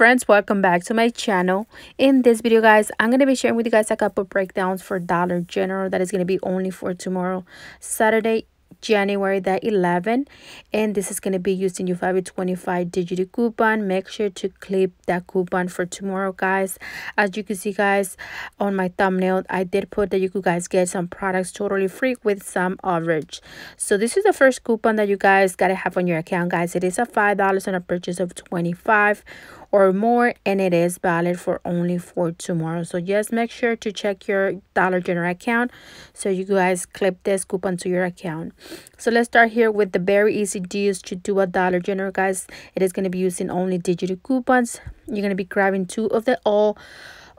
friends welcome back to my channel in this video guys i'm going to be sharing with you guys a couple breakdowns for dollar general that is going to be only for tomorrow saturday january the 11th and this is going to be using your 525 digit coupon make sure to clip that coupon for tomorrow guys as you can see guys on my thumbnail i did put that you guys get some products totally free with some average so this is the first coupon that you guys gotta have on your account guys it is a five dollars on a purchase of 25 or more and it is valid for only for tomorrow so just make sure to check your dollar general account so you guys clip this coupon to your account so let's start here with the very easy deals to do a dollar general guys it is going to be using only digital coupons you're going to be grabbing two of the all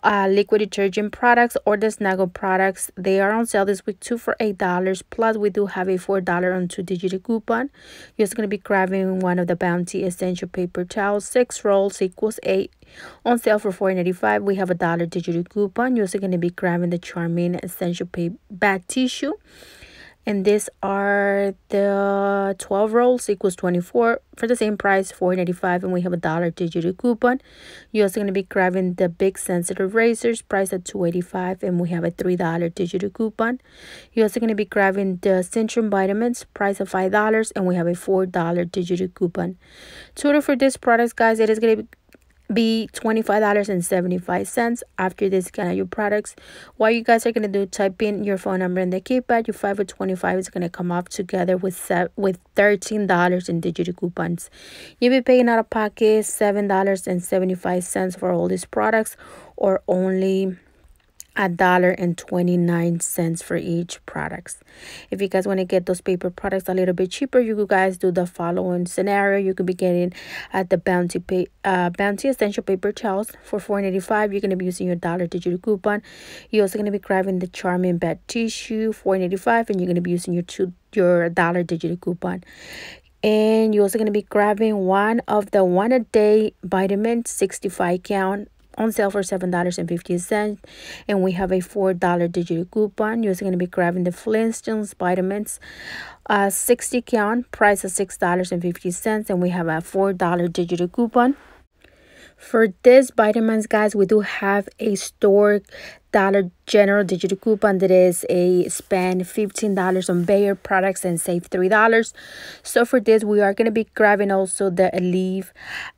uh, liquid detergent products or the Snaggle products. They are on sale this week, two for $8. Plus, we do have a $4 on two-digit coupon. You're just going to be grabbing one of the Bounty Essential Paper Towels. Six rolls equals eight. On sale for four ninety five. we have a dollar digital coupon. You're also going to be grabbing the Charmin Essential paper Bath Tissue and these are the 12 rolls equals 24 for the same price 4.95 and we have a dollar digital coupon you're also going to be grabbing the big sensitive razors priced at 2.85 and we have a three dollar digital coupon you're also going to be grabbing the Centrum vitamins price of five dollars and we have a four dollar digital coupon total for this product guys it is going to be be $25.75 after of your products. What you guys are going to do, type in your phone number in the keypad. Your 5 or 25 is going to come off together with set, with $13 in digital coupons. You'll be paying out of pocket $7.75 for all these products or only a dollar and 29 cents for each products if you guys want to get those paper products a little bit cheaper you guys do the following scenario you could be getting at uh, the bounty pay uh bounty essential paper towels for 4.85 you're going to be using your dollar digital coupon you're also going to be grabbing the charming bed tissue 4.85 and you're going to be using your two your dollar digital coupon and you're also going to be grabbing one of the one a day vitamin 65 count on sale for $7.50 and we have a $4 digital coupon you're going to be grabbing the Flintstones vitamins uh, 60 count price of $6.50 and we have a $4 digital coupon for this vitamins, guys, we do have a store Dollar General digital coupon that is a spend $15 on Bayer products and save $3. So for this, we are going to be grabbing also the leave,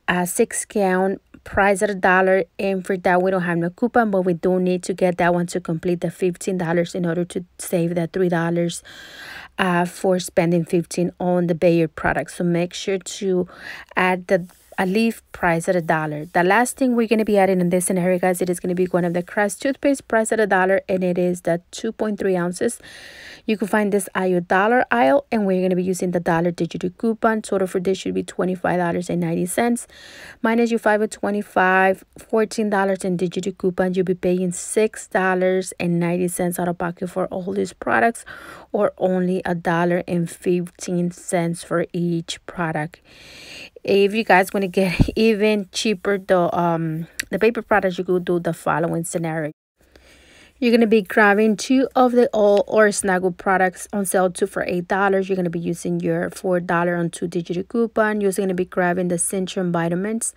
uh, 6 count price at a dollar and for that we don't have no coupon but we do need to get that one to complete the $15 in order to save that $3 uh, for spending 15 on the Bayer products. So make sure to add the a leaf price at a dollar the last thing we're going to be adding in this scenario guys it is going to be one of the crest toothpaste price at a dollar and it is the 2.3 ounces you can find this at your dollar aisle and we're going to be using the dollar digital coupon total for this should be 25 dollars and 90 cents minus your 5 at 25 14 dollars in digital coupon you'll be paying six dollars and 90 cents out of pocket for all these products or only a dollar and 15 cents for each product if you guys want to get even cheaper the um the paper products you could do the following scenario you're going to be grabbing two of the all or snaggle products on sale two for eight dollars you're going to be using your four dollar on two digit coupon you're also going to be grabbing the centrum vitamins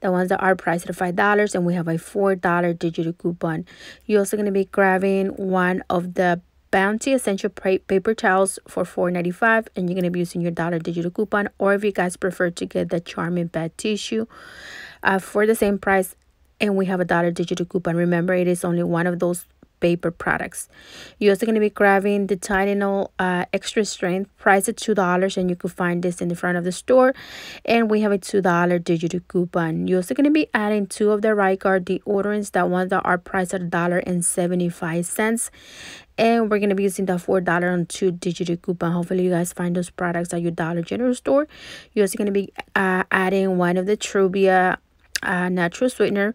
the ones that are priced at five dollars and we have a four dollar digital coupon you're also going to be grabbing one of the Bounty Essential Paper Towels for $4.95 and you're going to be using your dollar digital coupon or if you guys prefer to get the charming Bed Tissue uh, for the same price and we have a dollar digital coupon. Remember, it is only one of those paper products. You're also going to be grabbing the Tylenol uh, Extra Strength, price at $2, and you can find this in the front of the store. And we have a $2 digital coupon. You're also going to be adding two of the Rycard deodorants, that ones that are priced at $1.75. And we're going to be using the $4 on two digital coupon. Hopefully, you guys find those products at your Dollar General store. You're also going to be uh, adding one of the Trubia uh, natural sweetener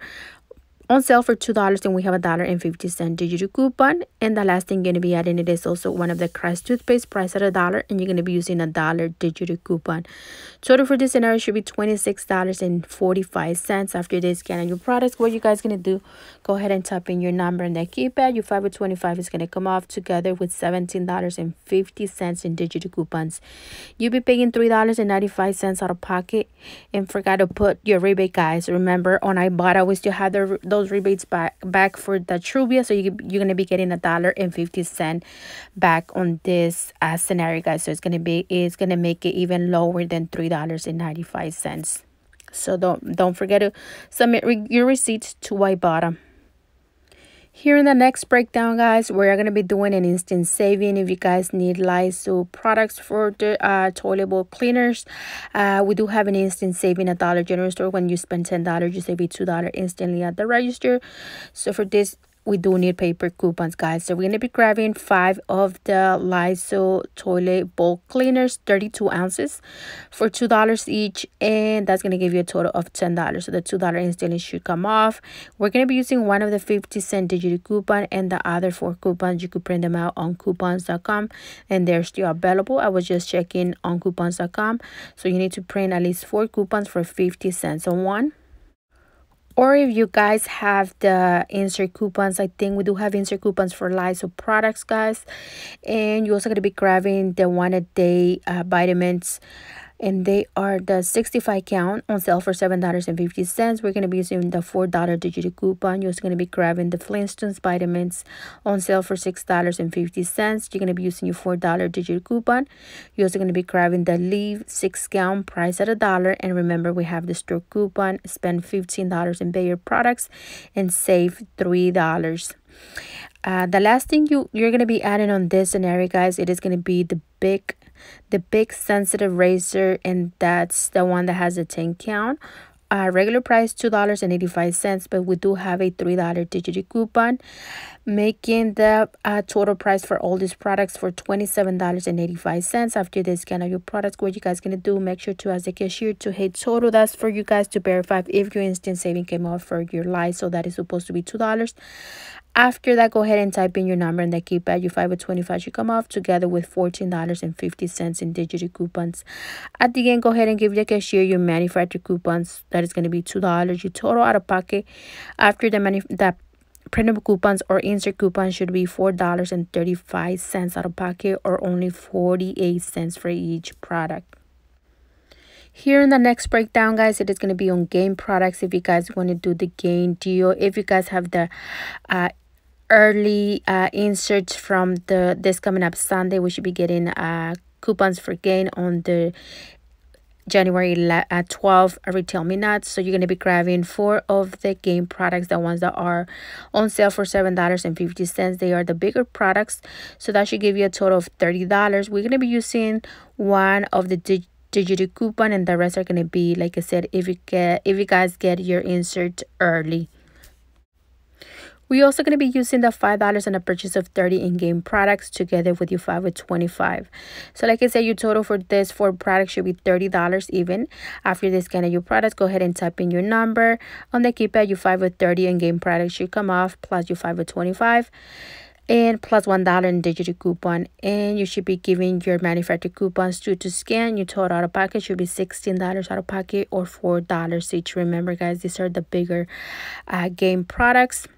on sale for two dollars and we have a dollar and fifty cent digital coupon and the last thing you're gonna be adding it is also one of the crest toothpaste price at a dollar and you're gonna be using a dollar digital coupon total for this scenario should be 26 dollars and 45 cents after this scanning your products what you guys gonna do go ahead and type in your number in the keypad your 5 25 is gonna come off together with 17 dollars and 50 cents in digital coupons you'll be paying three dollars and 95 cents out of pocket and forgot to put your rebate guys remember on Ibotta we still have the those rebates back back for the Truvia. So you, you're going to be getting a dollar and 50 cent back on this uh, scenario, guys. So it's going to be, it's going to make it even lower than $3.95. So don't, don't forget to submit re your receipts to Bottom. Here in the next breakdown, guys, we're going to be doing an instant saving if you guys need Lysol products for the uh, toilet bowl cleaners. Uh, we do have an instant saving at Dollar General store. When you spend $10, you save $2 instantly at the register. So for this we do need paper coupons guys so we're gonna be grabbing five of the lysol toilet bowl cleaners 32 ounces for two dollars each and that's gonna give you a total of ten dollars so the two dollar installment should come off we're gonna be using one of the 50 cent digital coupon and the other four coupons you could print them out on coupons.com and they're still available i was just checking on coupons.com so you need to print at least four coupons for 50 cents on one or if you guys have the insert coupons i think we do have insert coupons for liso products guys and you're also going to be grabbing the one a day uh, vitamins and they are the 65 count on sale for $7.50. We're going to be using the $4 digital coupon. You're also going to be grabbing the Flintstones vitamins on sale for $6.50. You're going to be using your $4 digital coupon. You're also going to be grabbing the Leave 6 count price at a dollar. And remember, we have the store coupon. Spend $15 and bayer your products and save $3. Uh, the last thing you, you're going to be adding on this scenario, guys, it is going to be the big the big sensitive razor and that's the one that has a 10 count uh, regular price $2.85 but we do have a $3 digital coupon making the uh, total price for all these products for $27.85 after the scan of your products what you guys gonna do make sure to ask the cashier to hit total that's for you guys to verify if your instant saving came off for your life so that is supposed to be $2 after that, go ahead and type in your number and the keypad. Your 5 25 should come off together with $14.50 in digital coupons. At the end, go ahead and give the cashier your manufacturer coupons. That is going to be $2. Your total out of pocket after the, the printable coupons or insert coupons should be $4.35 out of pocket or only 48 cents for each product here in the next breakdown guys it is going to be on game products if you guys want to do the game deal if you guys have the uh early uh, inserts from the this coming up Sunday. We should be getting uh, coupons for gain on the January uh, 12 retail minutes. So you're going to be grabbing four of the game products, the ones that are on sale for $7.50. They are the bigger products. So that should give you a total of $30. We're going to be using one of the dig digital coupon and the rest are going to be, like I said, if you get, if you guys get your insert early. We're also going to be using the $5 on a purchase of 30 in-game products together with your 5 with 25 So like I said, your total for this four products should be $30 even. After they scan your products, go ahead and type in your number. On the keypad, your 5 with 30 in-game products should come off plus your 5 with 25 and plus one dollar in digital coupon and you should be giving your manufacturer coupons to to scan your total out of pocket should be sixteen dollars out of pocket or four dollars each remember guys these are the bigger uh, game products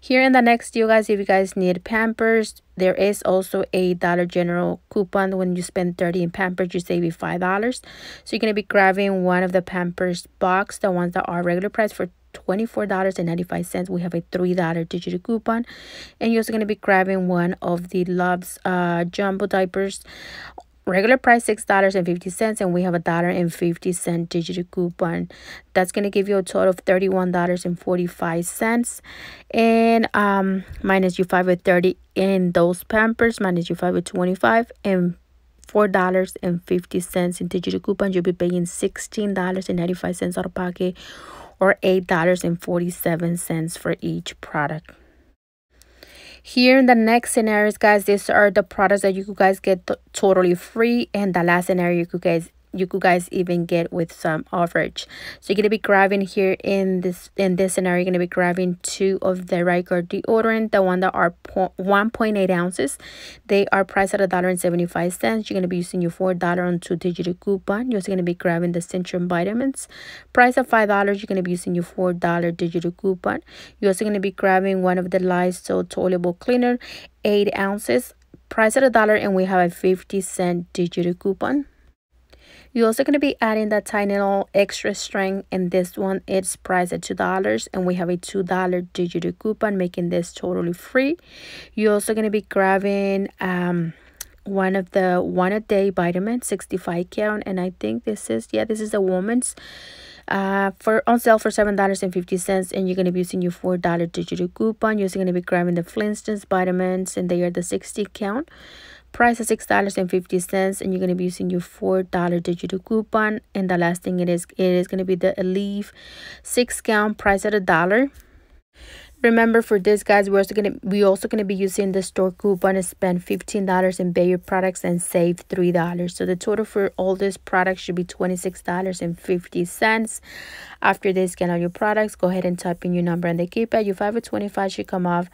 here in the next deal guys if you guys need pampers there is also a dollar general coupon when you spend 30 in pampers you save you five dollars so you're going to be grabbing one of the pampers box the ones that are regular price for $24.95 we have a three dollar digital coupon and you're also going to be grabbing one of the loves uh jumbo diapers regular price six dollars and fifty cents and we have a dollar and fifty cent digital coupon that's going to give you a total of 31 dollars and 45 cents and um minus you five with 30 in those pampers minus you five with 25 and four dollars and fifty cents in digital coupon you'll be paying sixteen dollars and 95 cents out of pocket or eight dollars and 47 cents for each product here in the next scenarios guys these are the products that you guys get totally free and the last scenario you guys you could guys even get with some average so you're going to be grabbing here in this in this scenario you're going to be grabbing two of the Riker deodorant the one that are 1.8 ounces they are priced at a dollar and 75 cents you're going to be using your four dollar on two digit coupon you're also going to be grabbing the Centrum vitamins price of five dollars you're going to be using your four dollar digital coupon you're also going to be grabbing one of the Lysol toilet bowl cleaner eight ounces price at a dollar and we have a 50 cent digital coupon you're also going to be adding that tiny little extra string and this one it's priced at $2 and we have a $2 digital coupon making this totally free. You're also going to be grabbing um, one of the one a day vitamins, 65 count and I think this is yeah this is a woman's uh, for on sale for seven dollars and fifty cents, and you're gonna be using your four dollar digital coupon. You're also gonna be grabbing the Flintstones vitamins, and they are the sixty count price is six dollars and fifty cents and you're going to be using your four dollar digital coupon and the last thing it is it is going to be the leaf six count price at a dollar Remember for this guys, we're also gonna we also gonna be using the store coupon to spend fifteen dollars in Bayer products and save three dollars. So the total for all these products should be twenty six dollars and fifty cents. After this, scan all your products. Go ahead and type in your number and the keypad. Your five or twenty five should come off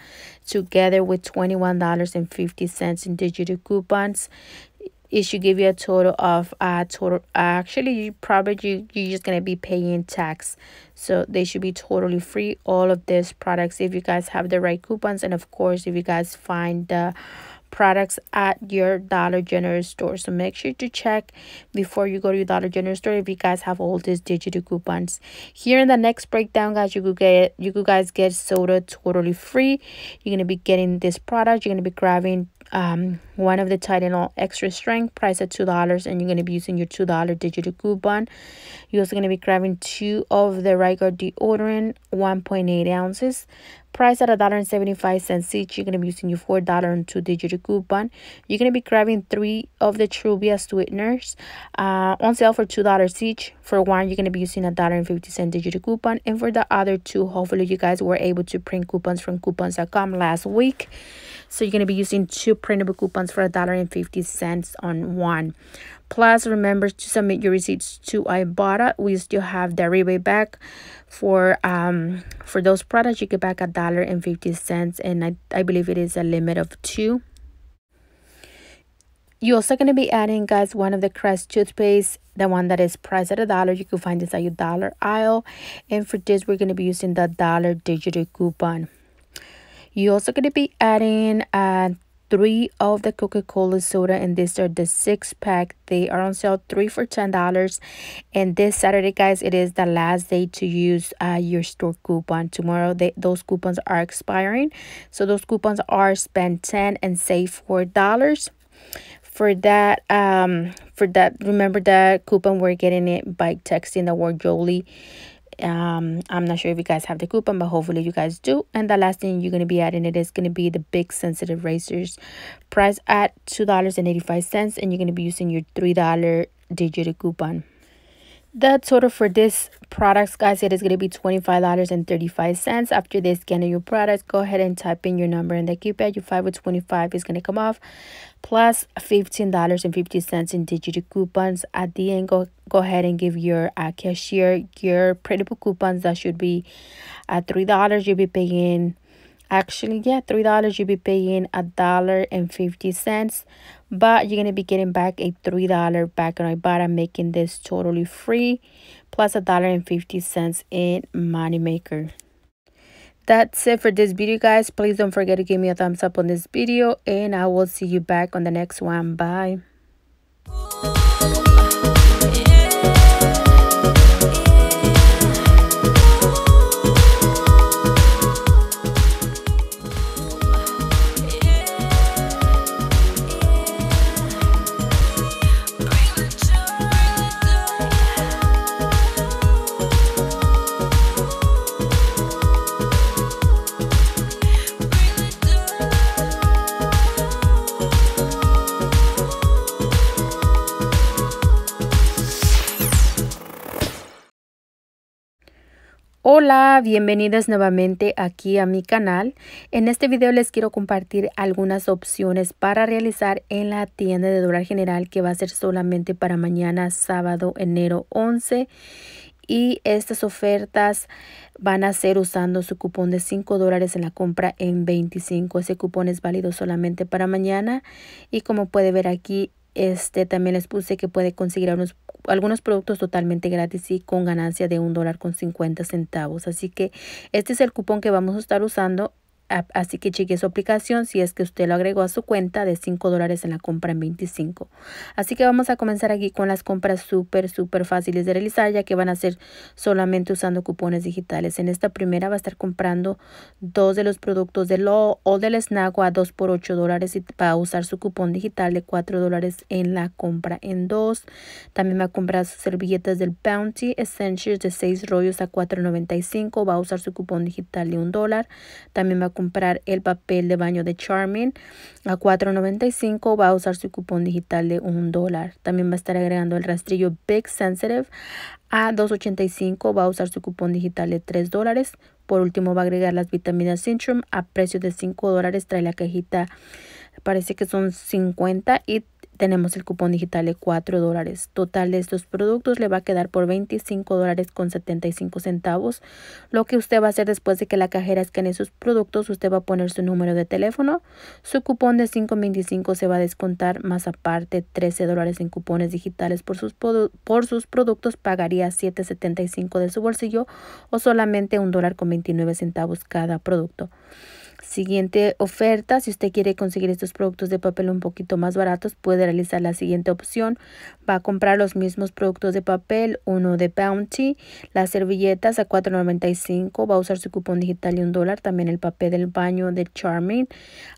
together with twenty one dollars and fifty cents in digital coupons it should give you a total of uh total actually you probably you, you're just gonna be paying tax so they should be totally free all of these products if you guys have the right coupons and of course if you guys find the products at your Dollar General store. So make sure to check before you go to your Dollar General store if you guys have all these digital coupons. Here in the next breakdown, guys, you could get you could guys get soda totally free. You're gonna be getting this product. You're gonna be grabbing um, one of the Tylenol Extra Strength, priced at $2, and you're going to be using your $2 digital coupon. You're also going to be grabbing two of the Rygar deodorant, 1.8 ounces, Price at cents each. You're going to be using your $4 and two-digit coupon. You're going to be grabbing three of the Truvia sweeteners uh, on sale for $2 each. For one, you're going to be using a $1.50 digital coupon. And for the other two, hopefully you guys were able to print coupons from coupons.com last week. So you're going to be using two printable coupons for a cents on one. Plus, remember to submit your receipts to Ibotta. We still have the rebate back for um for those products you get back a dollar and 50 cents and I, I believe it is a limit of two you're also going to be adding guys one of the crest toothpaste the one that is priced at a dollar you can find this at your dollar aisle and for this we're going to be using the dollar digital coupon you're also going to be adding uh, three of the coca-cola soda and these are the six pack they are on sale three for ten dollars and this saturday guys it is the last day to use uh, your store coupon tomorrow they, those coupons are expiring so those coupons are spend 10 and save four dollars for that um for that remember that coupon we're getting it by texting the word jolie um i'm not sure if you guys have the coupon but hopefully you guys do and the last thing you're going to be adding it is going to be the big sensitive razors price at two dollars and 85 cents and you're going to be using your three dollar digital coupon the total for this products guys it is going to be $25.35 after they scan your products go ahead and type in your number in the keypad your 525 is going to come off plus $15.50 in digital coupons at the end go go ahead and give your uh, cashier your printable coupons that should be at uh, three dollars you'll be paying actually yeah three dollars you'll be paying a dollar and fifty cents but you're gonna be getting back a three dollar back on am making this totally free plus a dollar and fifty cents in money maker. that's it for this video guys please don't forget to give me a thumbs up on this video and i will see you back on the next one bye Hola, bienvenidos nuevamente aquí a mi canal. En este video les quiero compartir algunas opciones para realizar en la tienda de dólar general que va a ser solamente para mañana sábado enero 11 y estas ofertas van a ser usando su cupón de 5 dólares en la compra en 25. Ese cupón es válido solamente para mañana y como puede ver aquí este también les puse que puede conseguir unos algunos productos totalmente gratis y con ganancia de un dólar con 50 centavos. Así que este es el cupón que vamos a estar usando Así que cheque su aplicación si es que usted lo agregó a su cuenta de 5 dólares en la compra en 25. Así que vamos a comenzar aquí con las compras súper, súper fáciles de realizar ya que van a ser solamente usando cupones digitales. En esta primera va a estar comprando dos de los productos de lo o del Snago a 2 por 8 dólares y va a usar su cupón digital de 4 dólares en la compra en 2. También va a comprar sus servilletas del Bounty Essentials de 6 rollos a 4.95. Va a usar su cupón digital de 1 dólar. También va a comprar el papel de baño de Charmin a $4.95. Va a usar su cupón digital de un dólar. También va a estar agregando el rastrillo Big Sensitive a $2.85. Va a usar su cupón digital de $3 dólares. Por último, va a agregar las vitaminas Centrum a precio de $5 dólares. Trae la cajita, parece que son 50 y tenemos el cupón digital de 4 dólares. Total de estos productos le va a quedar por 25 dólares con 75 centavos. Lo que usted va a hacer después de que la cajera escanee sus productos, usted va a poner su número de teléfono. Su cupón de 5.25 se va a descontar, más aparte 13 dólares en cupones digitales por sus, por sus productos. Pagaría 7.75 de su bolsillo o solamente un dólar con 29 centavos cada producto. Siguiente oferta, si usted quiere conseguir estos productos de papel un poquito más baratos, puede realizar la siguiente opción. Va a comprar los mismos productos de papel, uno de Bounty, las servilletas a $4.95, va a usar su cupón digital y un dólar, también el papel del baño de Charming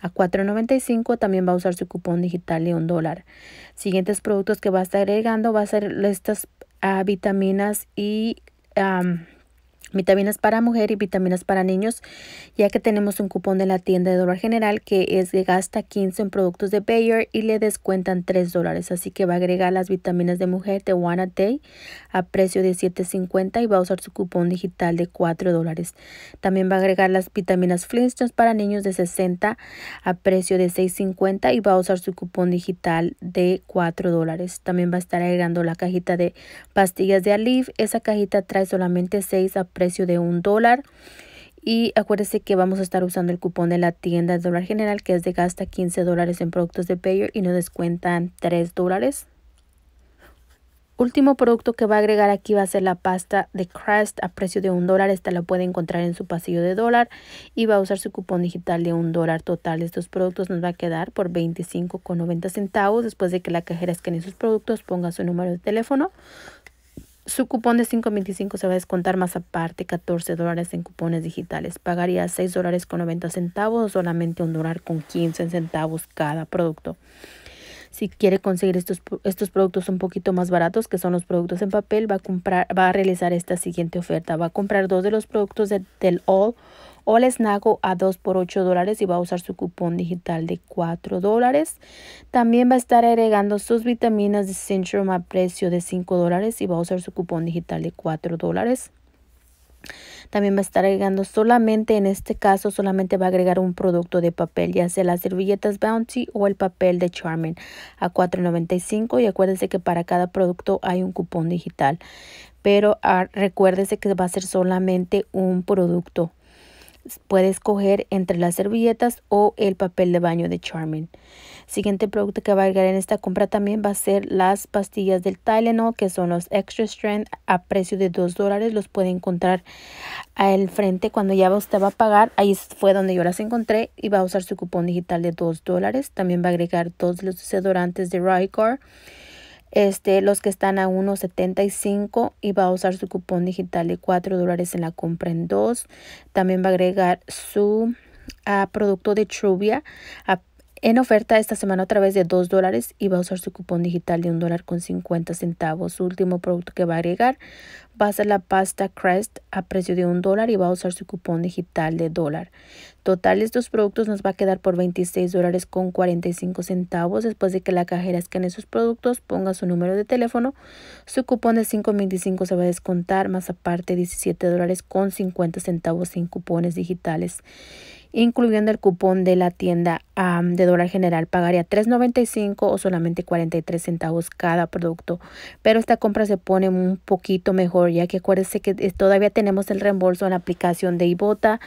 a $4.95, también va a usar su cupón digital y un dólar. Siguientes productos que va a estar agregando va a ser estas ah, vitaminas y vitaminas para mujer y vitaminas para niños, ya que tenemos un cupón de la tienda de dólar general que es de gasta 15 en productos de Bayer y le descuentan 3 dólares. Así que va a agregar las vitaminas de mujer de One a Day a precio de 7.50 y va a usar su cupón digital de 4 dólares. También va a agregar las vitaminas Flintstones para niños de 60 a precio de 6.50 y va a usar su cupón digital de 4 dólares. También va a estar agregando la cajita de pastillas de Alif. Esa cajita trae solamente 6 a precio de un dólar. Y acuérdese que vamos a estar usando el cupón de la tienda de dólar general que es de gasta 15 dólares en productos de Payer y nos descuentan 3 dólares. Último producto que va a agregar aquí va a ser la pasta de Crest a precio de un dólar. Esta la puede encontrar en su pasillo de dólar y va a usar su cupón digital de un dólar total. Estos productos nos va a quedar por 25,90 centavos después de que la cajera escanee sus productos, ponga su número de teléfono, su cupón de 5.25 se va a descontar más aparte 14 dólares en cupones digitales. Pagaría 6 dólares con 90 centavos o solamente un dólar con 15 centavos cada producto. Si quiere conseguir estos, estos productos un poquito más baratos, que son los productos en papel, va a, comprar, va a realizar esta siguiente oferta. Va a comprar dos de los productos del All All Snago a 2 por 8 dólares y va a usar su cupón digital de 4 dólares. También va a estar agregando sus vitaminas de Centrum a precio de 5 dólares y va a usar su cupón digital de 4 dólares. También va a estar agregando solamente, en este caso, solamente va a agregar un producto de papel, ya sea las servilletas Bounty o el papel de Charmin a $4.95 y acuérdense que para cada producto hay un cupón digital. Pero ah, recuérdese que va a ser solamente un producto puede escoger entre las servilletas o el papel de baño de Charmin. Siguiente producto que va a agregar en esta compra también va a ser las pastillas del Tylenol, que son los Extra Strength a precio de 2 dólares. Los puede encontrar al frente cuando ya usted va a pagar. Ahí fue donde yo las encontré y va a usar su cupón digital de 2 dólares. También va a agregar todos los desodorantes de Rycor este, los que están a 1.75 y va a usar su cupón digital de 4 dólares en la compra en 2. También va a agregar su ah, producto de Truvia en oferta esta semana a través de 2 dólares y va a usar su cupón digital de $1.50. dólar con 50 centavos. Su último producto que va a agregar Va a ser la pasta Crest a precio de un dólar y va a usar su cupón digital de dólar. Total estos productos nos va a quedar por 26 dólares con 45 centavos después de que la cajera escanee sus productos, ponga su número de teléfono, su cupón de 5.25 se va a descontar, más aparte 17 dólares con 50 centavos en cupones digitales incluyendo el cupón de la tienda de dólar general, pagaría $3.95 o solamente 43 centavos cada producto. Pero esta compra se pone un poquito mejor ya que Acuérdense que eh, todavía tenemos el reembolso en la aplicación de Ibota.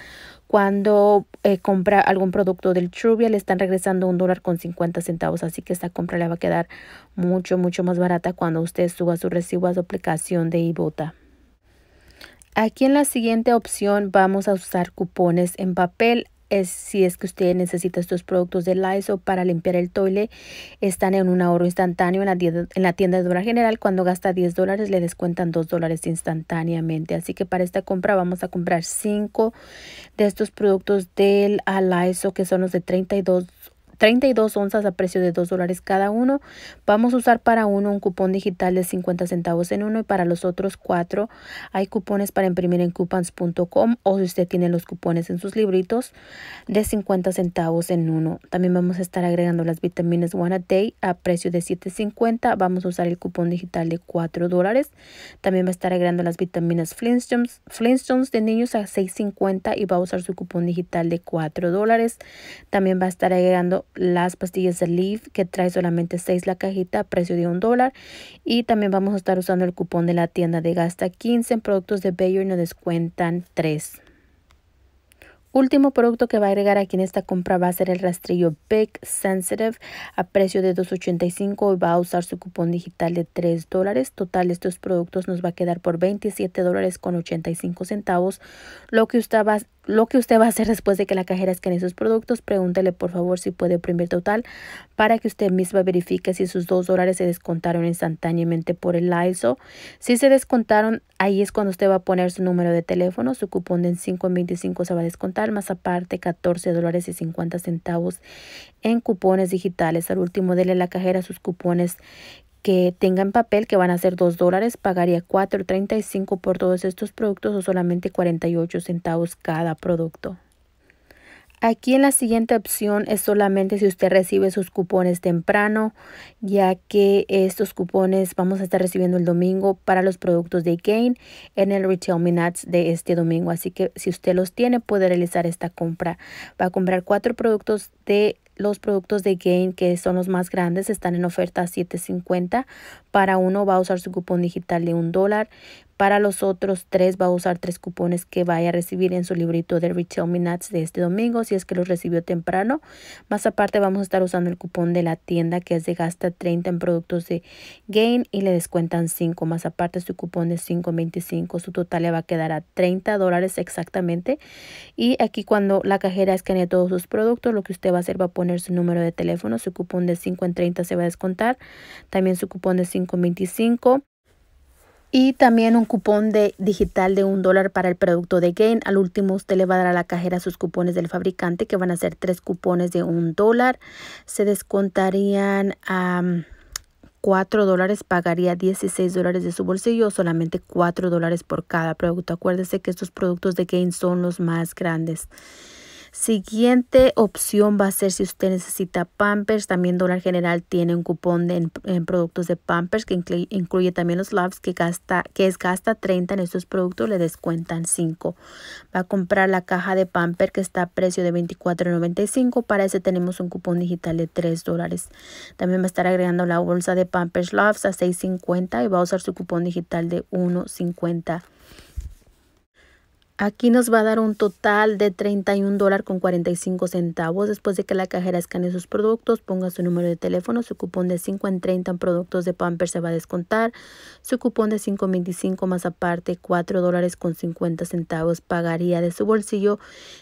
Cuando eh, compra algún producto del Truvia le están regresando un dólar con 50 centavos. Así que esta compra le va a quedar mucho, mucho más barata cuando usted suba su recibo a su aplicación de Ibota. Aquí en la siguiente opción vamos a usar cupones en papel es si es que usted necesita estos productos de Lysol para limpiar el toile, están en un ahorro instantáneo en la, tienda, en la tienda de dólar general. Cuando gasta 10 dólares, le descuentan 2 dólares instantáneamente. Así que para esta compra vamos a comprar 5 de estos productos del ah, Lysol, que son los de 32 32 onzas a precio de 2 dólares cada uno. Vamos a usar para uno un cupón digital de 50 centavos en uno y para los otros cuatro hay cupones para imprimir en coupons.com o si usted tiene los cupones en sus libritos de 50 centavos en uno. También vamos a estar agregando las vitaminas One a Day a precio de 7.50. Vamos a usar el cupón digital de 4 dólares. También va a estar agregando las vitaminas Flintstones, Flintstones de niños a 6.50 y va a usar su cupón digital de 4 dólares. También va a estar agregando las pastillas de Leaf que trae solamente 6 la cajita a precio de un dólar y también vamos a estar usando el cupón de la tienda de gasta 15 en productos de Bayer y nos descuentan 3. Último producto que va a agregar aquí en esta compra va a ser el rastrillo Big Sensitive a precio de 2.85 y va a usar su cupón digital de 3 dólares. Total, estos productos nos va a quedar por $27.85. dólares con centavos, lo que usted va lo que usted va a hacer después de que la cajera escanee sus productos, pregúntele por favor si puede oprimir total para que usted misma verifique si sus dos dólares se descontaron instantáneamente por el ISO. Si se descontaron, ahí es cuando usted va a poner su número de teléfono, su cupón de 5 en 25 se va a descontar, más aparte 14 dólares y 50 centavos en cupones digitales. Al último, dele a la cajera sus cupones que tenga en papel, que van a ser 2 dólares, pagaría 4.35 por todos estos productos o solamente 48 centavos cada producto. Aquí en la siguiente opción es solamente si usted recibe sus cupones temprano, ya que estos cupones vamos a estar recibiendo el domingo para los productos de Gain en el Retail Minutes de este domingo. Así que si usted los tiene, puede realizar esta compra. Va a comprar cuatro productos de los productos de Gain, que son los más grandes, están en oferta a $7.50. Para uno va a usar su cupón digital de un dólar. Para los otros tres va a usar tres cupones que vaya a recibir en su librito de Retail Minutes de este domingo, si es que los recibió temprano. Más aparte vamos a estar usando el cupón de la tienda que es de gasta 30 en productos de Gain y le descuentan 5. Más aparte su cupón de 5.25. Su total le va a quedar a 30 dólares exactamente. Y aquí cuando la cajera escanea todos sus productos, lo que usted va a hacer va a poner su número de teléfono. Su cupón de 5 en 30 se va a descontar. También su cupón de 5.25 y también un cupón de digital de un dólar para el producto de Gain. Al último usted le va a dar a la cajera sus cupones del fabricante que van a ser tres cupones de un dólar. Se descontarían a... dólares pagaría 16 dólares de su bolsillo solamente cuatro dólares por cada producto. Acuérdese que estos productos de Gain son los más grandes. Siguiente opción va a ser si usted necesita Pampers. También Dólar General tiene un cupón en, productos de Pampers que incluye, también los Loves que, gasta, que es gasta 30 en estos productos, le descuentan 5. Va a comprar la caja de Pampers que está a precio de $24.95. Para ese tenemos un cupón digital de 3 dólares. También va a estar agregando la bolsa de Pampers Loves a $6.50 y va a usar su cupón digital de $1.50. Aquí nos va a dar un total de 31 dólares con 45 centavos. Después de que la cajera escane sus productos, ponga su número de teléfono, su cupón de 5 en 30 en productos de Pamper se va a descontar. Su cupón de 525 más aparte 4 dólares con 50 centavos. Pagaría de su bolsillo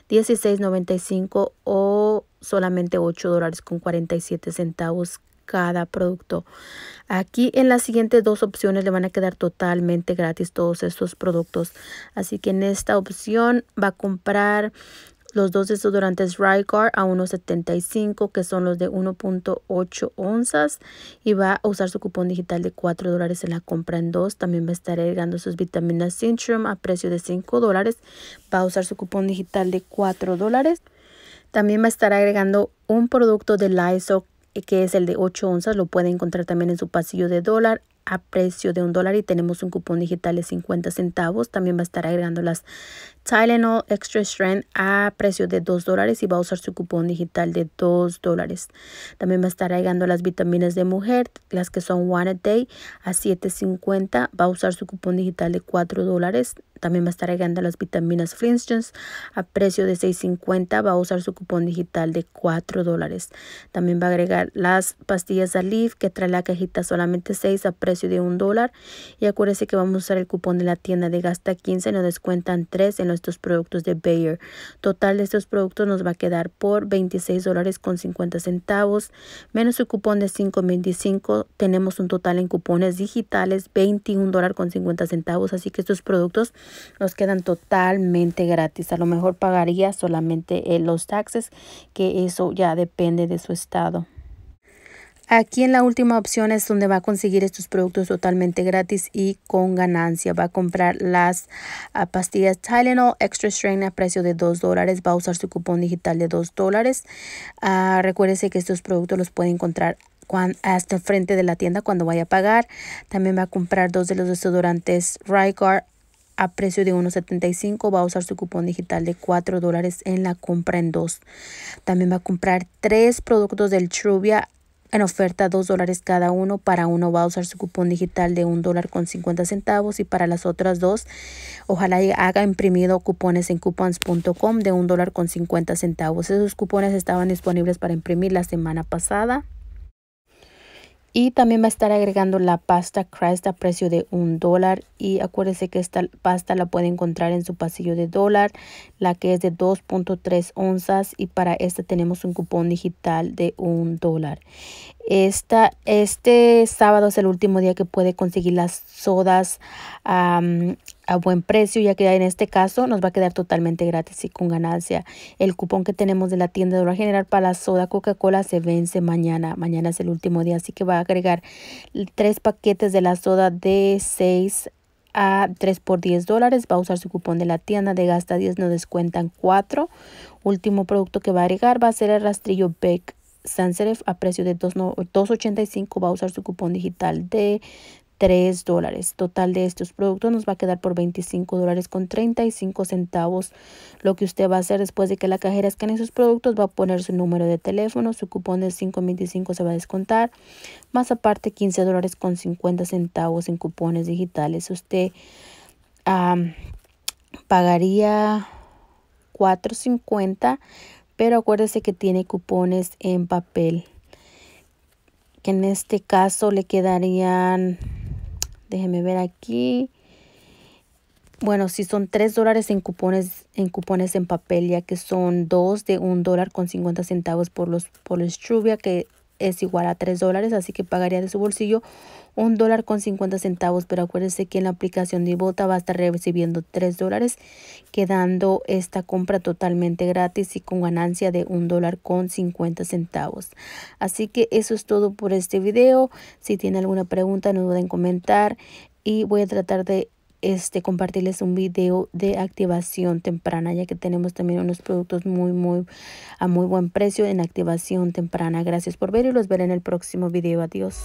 16.95 o solamente 8 dólares con 47 centavos cada producto. Aquí en las siguientes dos opciones le van a quedar totalmente gratis todos estos productos. Así que en esta opción va a comprar los dos desodorantes Rygar a 1.75 que son los de 1.8 onzas y va a usar su cupón digital de 4 dólares en la compra en dos. también va a estar agregando sus vitaminas Centrum a precio de 5 dólares va a usar su cupón digital de 4 dólares también va a estar agregando un producto de Lysol eh, que es el de 8 onzas, lo puede encontrar también en su pasillo de dólar a precio de un dólar y tenemos un cupón digital de 50 centavos. También va a estar agregando las Tylenol Extra Strength a precio de 2 dólares y va a usar su cupón digital de 2 dólares. También va a estar agregando las vitaminas de mujer, las que son One a Day a 7.50. Va a usar su cupón digital de 4 dólares. También va a estar agregando las vitaminas Flintstones a precio de 6.50. Va a usar su cupón digital de 4 dólares. También va a agregar las pastillas Alif que trae la cajita solamente 6 a precio de 1 dólar. Y acuérdense que vamos a usar el cupón de la tienda de Gasta 15. Nos descuentan 3 en estos productos de Bayer. Total de estos productos nos va a quedar por 26 dólares con 50 centavos, menos su cupón de 5.25. Tenemos un total en cupones digitales 21 dólares con 50 centavos, así que estos productos nos quedan totalmente gratis. A lo mejor pagaría solamente eh, los taxes, que eso ya depende de su estado. Aquí en la última opción es donde va a conseguir estos productos totalmente gratis y con ganancia. Va a comprar las ah, pastillas Tylenol Extra Strength a precio de 2 dólares. Va a usar su cupón digital de 2 dólares. Ah, recuérdese que estos productos los puede encontrar hasta el frente de la tienda cuando vaya a pagar. También va a comprar dos de los desodorantes Rygar a precio de 1.75 va a usar su cupón digital de 4 dólares en la compra en dos. También va a comprar tres productos del Truvia en oferta, dos dólares cada uno. Para uno va a usar su cupón digital de un dólar con 50 centavos y para las otras dos, ojalá haga imprimido cupones en coupons.com de un dólar con 50 centavos. Esos cupones estaban disponibles para imprimir la semana pasada. Y también va a estar agregando la pasta Crest a precio de un dólar. Y acuérdense que esta pasta la puede encontrar en su pasillo de dólar, la que es de 2.3 onzas. Y para esta tenemos un cupón digital de un dólar. Esta, este sábado es el último día que puede conseguir las sodas a buen precio, ya que en este caso nos va a quedar totalmente gratis y con ganancia. El cupón que tenemos de la tienda de Dollar General para la soda Coca-Cola se vence mañana. Mañana es el último día, así que va a agregar tres paquetes de la soda de 6 a 3 por 10 dólares. Va a usar su cupón de la tienda de gasta 10, nos descuentan 4. Último producto que va a agregar va a ser el rastrillo Beck Sanseref a precio de 2.85 va a usar su cupón digital de 3 dólares. Total de estos productos nos va a quedar por 25 dólares con 35 centavos. Lo que usted va a hacer después de que la cajera escanee sus productos va a poner su número de teléfono, su cupón de 5.25 se va a descontar, más aparte 15 dólares con 50 centavos en cupones digitales. Usted pagaría 4.50 pero acuérdese que tiene cupones en papel que en este caso le quedarían déjeme ver aquí bueno si son 3 dólares en cupones en cupones en papel ya que son dos de un dólar con 50 centavos por los por los que es igual a 3 dólares, así que pagaría de su bolsillo un dólar con 50 centavos, pero acuérdense que en la aplicación de Ibota va a estar recibiendo 3 dólares, quedando esta compra totalmente gratis y con ganancia de un dólar con 50 centavos. Así que eso es todo por este video. Si tiene alguna pregunta, no pueden comentar y voy a tratar de este, compartirles un video de activación temprana, ya que tenemos también unos productos muy, muy, a muy buen precio en activación temprana. Gracias por ver y los veré en el próximo video. Adiós.